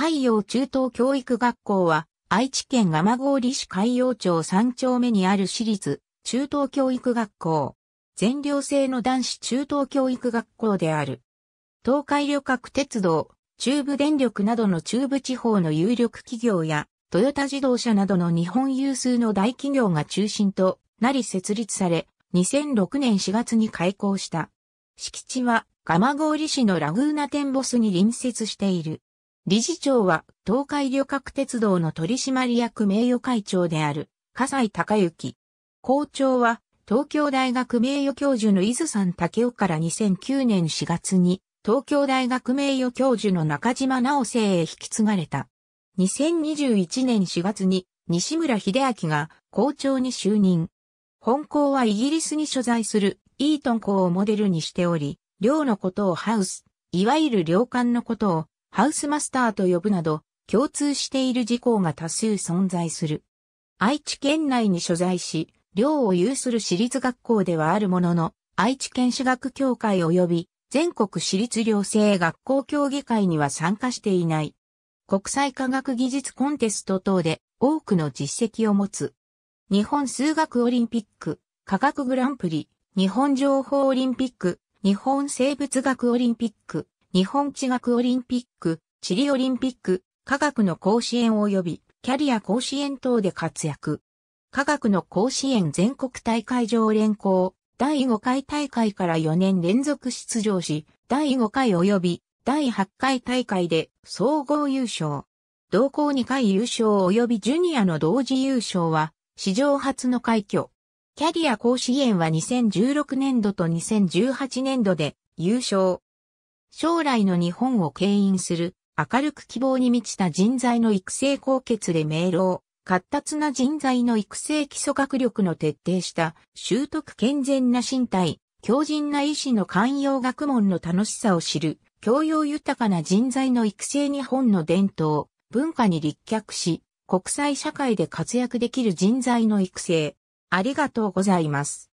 海洋中等教育学校は、愛知県蒲郡市海洋町3丁目にある私立中等教育学校。全寮制の男子中等教育学校である。東海旅客鉄道、中部電力などの中部地方の有力企業や、トヨタ自動車などの日本有数の大企業が中心となり設立され、2006年4月に開校した。敷地は、蒲郡市のラグーナテンボスに隣接している。理事長は東海旅客鉄道の取締役名誉会長である、笠井隆之。校長は東京大学名誉教授の伊豆山武雄から2009年4月に東京大学名誉教授の中島直生へ引き継がれた。2021年4月に西村秀明が校長に就任。本校はイギリスに所在するイートン校をモデルにしており、寮のことをハウス、いわゆる寮館のことをハウスマスターと呼ぶなど、共通している事項が多数存在する。愛知県内に所在し、寮を有する私立学校ではあるものの、愛知県私学協会及び全国私立寮生学校協議会には参加していない。国際科学技術コンテスト等で多くの実績を持つ。日本数学オリンピック、科学グランプリ、日本情報オリンピック、日本生物学オリンピック、日本地学オリンピック、地理オリンピック、科学の甲子園及びキャリア甲子園等で活躍。科学の甲子園全国大会常連校、第5回大会から4年連続出場し、第5回及び第8回大会で総合優勝。同校2回優勝及びジュニアの同時優勝は史上初の快挙。キャリア甲子園は2016年度と2018年度で優勝、将来の日本を牽引する明るく希望に満ちた人材の育成高決で明朗、活達な人材の育成基礎学力の徹底した習得健全な身体、強靭な医師の寛容学問の楽しさを知る、教養豊かな人材の育成日本の伝統、文化に立脚し、国際社会で活躍できる人材の育成。ありがとうございます。